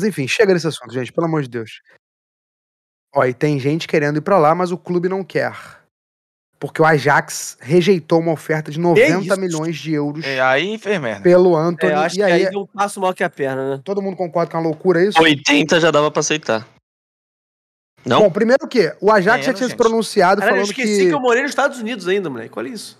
Mas enfim, chega nesse assunto, gente, pelo amor de Deus. Ó, e tem gente querendo ir para lá, mas o clube não quer. Porque o Ajax rejeitou uma oferta de 90 milhões de euros é, aí enfermeira. pelo é, Anthony. É, acho e que aí, deu um passo maior que a perna, né? Todo mundo concorda que é uma loucura isso? 80 já dava pra aceitar. Não? Bom, primeiro que o Ajax é, já tinha gente. se pronunciado Caralho, falando eu esqueci que... que eu morei nos Estados Unidos ainda, moleque. Olha isso.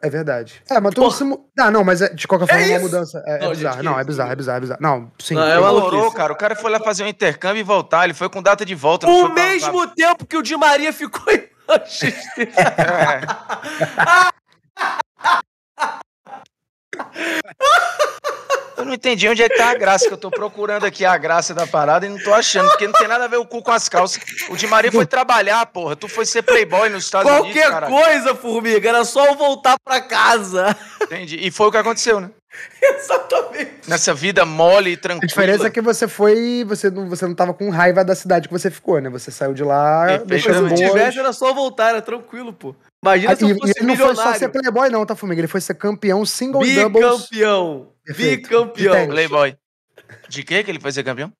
É verdade. É, mas tu tipo, mundo. Ah, não, mas é, de qualquer é forma é uma mudança. É, é não, é bizarro. Gente, não, é bizarro, é bizarro, é bizarro. Não, sim. Não, é uma cara. O cara foi lá fazer um intercâmbio e voltar. Ele foi com data de volta. O mesmo tempo que o Di Maria ficou em Manchester. é. Ah! não entendi onde é que tá a graça, que eu tô procurando aqui a graça da parada e não tô achando, porque não tem nada a ver o cu com as calças. O Di Maria foi trabalhar, porra. Tu foi ser playboy nos Estados Qualquer Unidos. Qualquer coisa, formiga, era só eu voltar pra casa. Entendi. E foi o que aconteceu, né? Exatamente. Nessa vida mole e tranquila. A diferença é que você foi. Você não, você não tava com raiva da cidade que você ficou, né? Você saiu de lá. É, depois se tivesse, era só voltar, era tranquilo, pô. Imagina ah, se eu fosse ele milionário. não foi só ser playboy, não, tá, Fumiga? Ele foi ser campeão single bicampeão, doubles. Bicampeão. Bicampeão. Playboy. De que que ele foi ser campeão?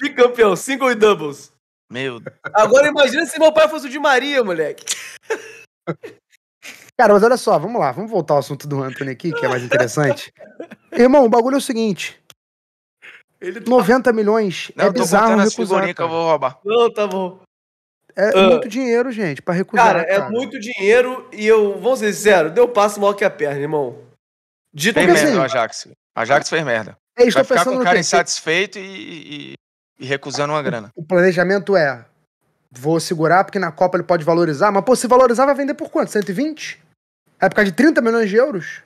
Bicampeão, single e doubles. Meu Deus. Agora imagina se meu pai fosse o de Maria, moleque. Cara, mas olha só, vamos lá, vamos voltar ao assunto do Anthony aqui, que é mais interessante. Irmão, o bagulho é o seguinte. Ele tá... 90 milhões é não, é bizarro recusar. que eu vou roubar. Não, tá bom. É uh, muito dinheiro, gente, para recusar. Cara, é cara, é muito dinheiro e eu, vamos ser sinceros, deu passo maior que a perna, irmão. Dito fez merda assim- o Ajax. Ajax fez merda. É, Vai ficar com o cara insatisfeito e, e, e recusando uma grana. O planejamento é vou segurar porque na Copa ele pode valorizar, mas pô, se valorizar vai vender por quanto? 120? É por causa de 30 milhões de euros?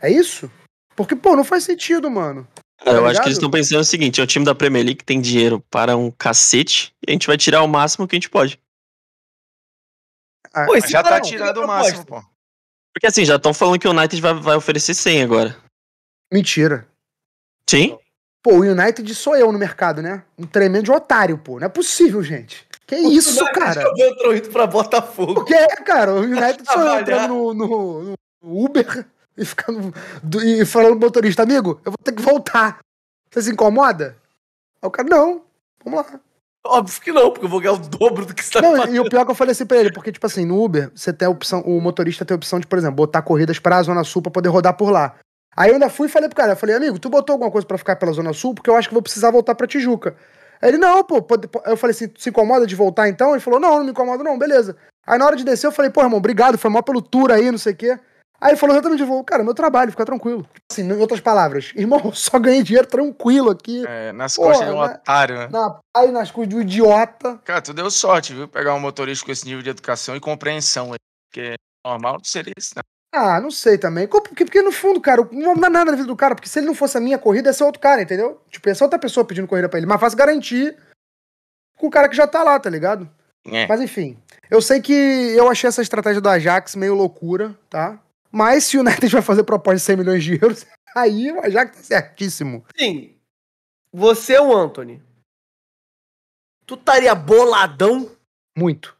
É isso? Porque, pô, não faz sentido, mano. É, tá eu acho que eles estão pensando o seguinte: é um time da Premier League que tem dinheiro para um cacete e a gente vai tirar o máximo que a gente pode. Ah, pô, já tá tirando o máximo, pô. Porque assim, já estão falando que o United vai, vai oferecer 100 agora. Mentira. Sim? Pô, o United sou eu no mercado, né? Um tremendo otário, pô. Não é possível, gente. Que o isso, United cara? entrou indo pra Botafogo. O que é, cara? O United só entrando no, no, no, Uber e, ficando, e falando pro motorista, amigo, eu vou ter que voltar. Você se incomoda? Aí o cara, não, vamos lá. Óbvio que não, porque eu vou ganhar o dobro do que você tá não, fazendo. E o pior é que eu falei assim pra ele, porque, tipo assim, no Uber, você tem a opção, o motorista tem a opção de, por exemplo, botar corridas pra Zona Sul pra poder rodar por lá. Aí eu ainda fui e falei pro cara, eu falei, amigo, tu botou alguma coisa pra ficar pela Zona Sul? Porque eu acho que vou precisar voltar pra Tijuca ele, não, pô, pode, eu falei assim, se incomoda de voltar então? Ele falou, não, não me incomoda não, beleza. Aí na hora de descer eu falei, pô, irmão, obrigado, foi mal pelo tour aí, não sei o quê. Aí ele falou exatamente, vou, cara, meu trabalho, fica tranquilo. Assim, em outras palavras, irmão, só ganhei dinheiro tranquilo aqui. É, nas Porra, costas de um na, né? otário, né? Na pai, nas costas de um idiota. Cara, tu deu sorte, viu? Pegar um motorista com esse nível de educação e compreensão aí. Porque normal não seria isso, né? Ah, não sei também. Porque, porque no fundo, cara, não dá nada na vida do cara, porque se ele não fosse a minha corrida, ia ser outro cara, entendeu? Tipo, ia ser outra pessoa pedindo corrida pra ele. Mas faz garantir com o cara que já tá lá, tá ligado? É. Mas enfim, eu sei que eu achei essa estratégia do Ajax meio loucura, tá? Mas se o United vai fazer proposta de 100 milhões de euros, aí o Ajax tá certíssimo. Sim. Você o Anthony. Tu estaria boladão? Muito.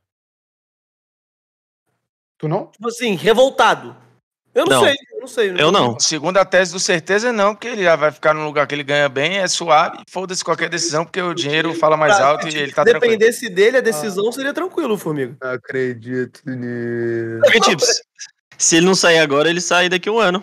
Tu não? Tipo assim, revoltado. Eu não, não. sei, eu não sei. Não né? eu não. Segundo a tese do certeza, é não, porque ele já vai ficar num lugar que ele ganha bem, é suave, foda-se qualquer decisão, porque o dinheiro fala mais ah, alto e ele tá tranquilo. Se dependesse dele, a ah. decisão ah. seria tranquilo, Formiga. Acredito nisso. tipo, se ele não sair agora, ele sai daqui um ano.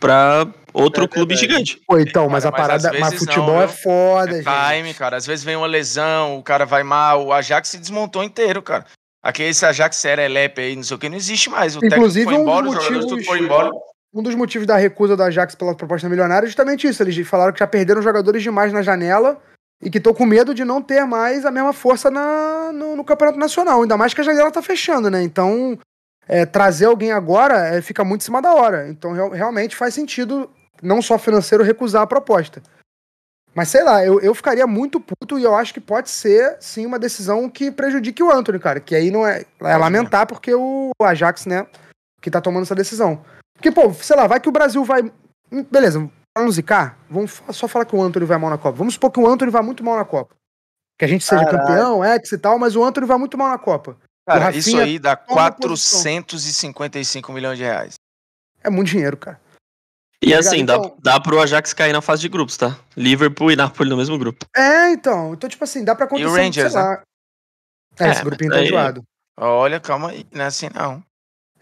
Pra outro é clube gigante. Pô, então, mas cara, a parada. Mas, mas futebol não, é né? foda, é time, gente. Time, cara. Às vezes vem uma lesão, o cara vai mal. O Ajax se desmontou inteiro, cara. Aquele esse Ajax Elepe aí, não sei o que, não existe mais. O Inclusive, foi um embora, dos motivos, foi embora. Um dos motivos da recusa da Ajax pela proposta milionária é justamente isso. Eles falaram que já perderam jogadores demais na janela e que estão com medo de não ter mais a mesma força na, no, no, Campeonato Nacional. Ainda mais que a janela está fechando, né? Então, é, trazer alguém agora é, fica muito em cima da hora. Então, real, realmente faz sentido, não só financeiro, recusar a proposta. Mas sei lá, eu, eu ficaria muito puto e eu acho que pode ser, sim, uma decisão que prejudique o Anthony, cara. Que aí não é, é lamentar porque o Ajax, né, que tá tomando essa decisão. Porque, pô, sei lá, vai que o Brasil vai. Hum, beleza, vamos zicar? Vamos só falar que o Anthony vai mal na Copa. Vamos supor que o Anthony vai muito mal na Copa. Que a gente seja Caralho. campeão, ex e tal, mas o Anthony vai muito mal na Copa. Cara, isso aí dá 455 milhões de reais. É muito dinheiro, cara. E tá assim, dá, então dá pro Ajax cair na fase de grupos, tá? Liverpool e Napoli no mesmo grupo. É, então. Então, tipo assim, dá pra acontecer, o Rangers, sei lá. Né? É, é esse grupinho tá enjoado. Olha, calma aí, não é assim não.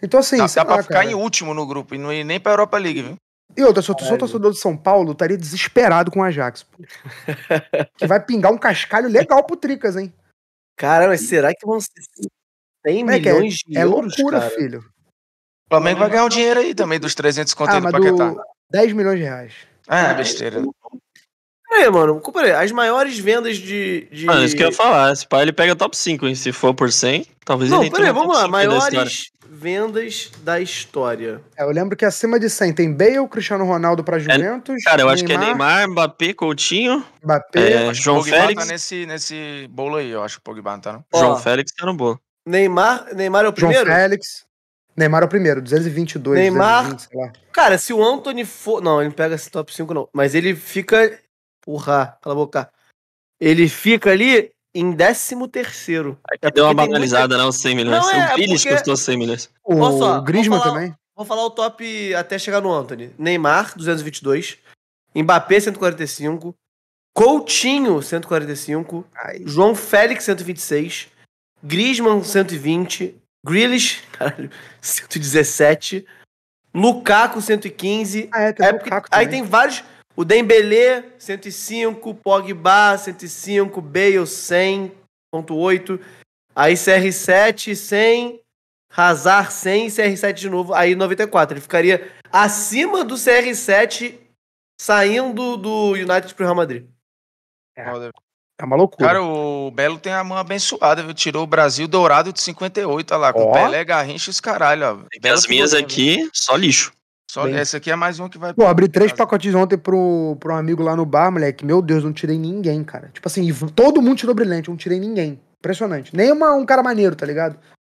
Então assim, dá, dá lá, pra ficar cara. em último no grupo e não ir nem pra Europa League, viu? E outra, se eu sou torcedor de São Paulo, estaria desesperado com o Ajax. que vai pingar um cascalho legal pro Tricas, hein? Caramba, será que vão ser 100 é, é milhões é, de é euros, loucura, cara? filho. O Flamengo vai ganhar um dinheiro aí também dos 300 conto ah, do Paquetá. 10 milhões de reais. Ah, é, besteira. É, aí, mano, peraí, as maiores vendas de, de. Mano, isso que eu ia falar. Esse pai ele pega top 5, hein? Se for por 100, talvez Não, ele peraí, vamos lá. Maiores vendas da história. É, eu lembro que acima de 100 tem Bale, Cristiano Ronaldo pra é, Juventus. É, cara, eu Neymar, acho que é Neymar, Mbappé, Coutinho. Mbappé, é, João Pogba tá Félix. tá nesse, nesse bolo aí, eu acho que o Pogba tá, no Ó, João Félix tá no bolo. Neymar, Neymar é o primeiro? João Félix. Neymar é o primeiro, 222. Neymar. 220, sei lá. Cara, se o Anthony for. Não, ele não pega esse top 5, não. Mas ele fica. Porra, cala a boca. Ele fica ali em 13. É deu uma banalizada, né, muita... Né? não, 100 milhões. Não, é, é né? o Pires porque... custou 100 milhões. O, o Griezmann falar, também. Vou falar o top até chegar no Anthony: Neymar, 222. Mbappé, 145. Coutinho, 145. Ai. João Félix, 126. Griezmann, 120. Grealish, caralho, 117. Lukaku, 115. Ah, é, tem é, Lukaku aí tem vários. O Dembele, 105. Pogba, 105. Bale, 100.8. Aí CR7, 100. Hazard, 100. CR7 de novo, aí 94. Ele ficaria acima do CR7 saindo do United pro Real Madrid. É. É uma loucura. Cara, o Belo tem a mão abençoada, viu? Tirou o Brasil dourado de 58, olha lá, com oh. Pelé, Garrincha e os caralho, ó. Tem As minhas aqui, viu? só lixo. Só Bem... essa aqui é mais uma que vai. Pô, abri três pacotes ontem pro, pro um amigo lá no bar, moleque. Meu Deus, não tirei ninguém, cara. Tipo assim, todo mundo tirou brilhante, não tirei ninguém. Impressionante. Nem uma, um cara maneiro, tá ligado?